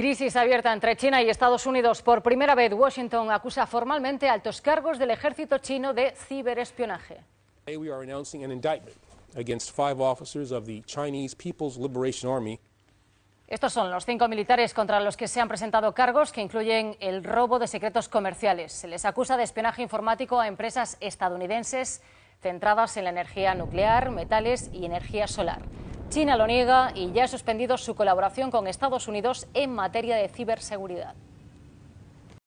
Crisis abierta entre China y Estados Unidos. Por primera vez, Washington acusa formalmente a altos cargos del ejército chino de ciberespionaje. Estos son los cinco militares contra los que se han presentado cargos que incluyen el robo de secretos comerciales. Se les acusa de espionaje informático a empresas estadounidenses centradas en la energía nuclear, metales y energía solar. China lo niega y ya ha suspendido su colaboración con Estados Unidos en materia de ciberseguridad.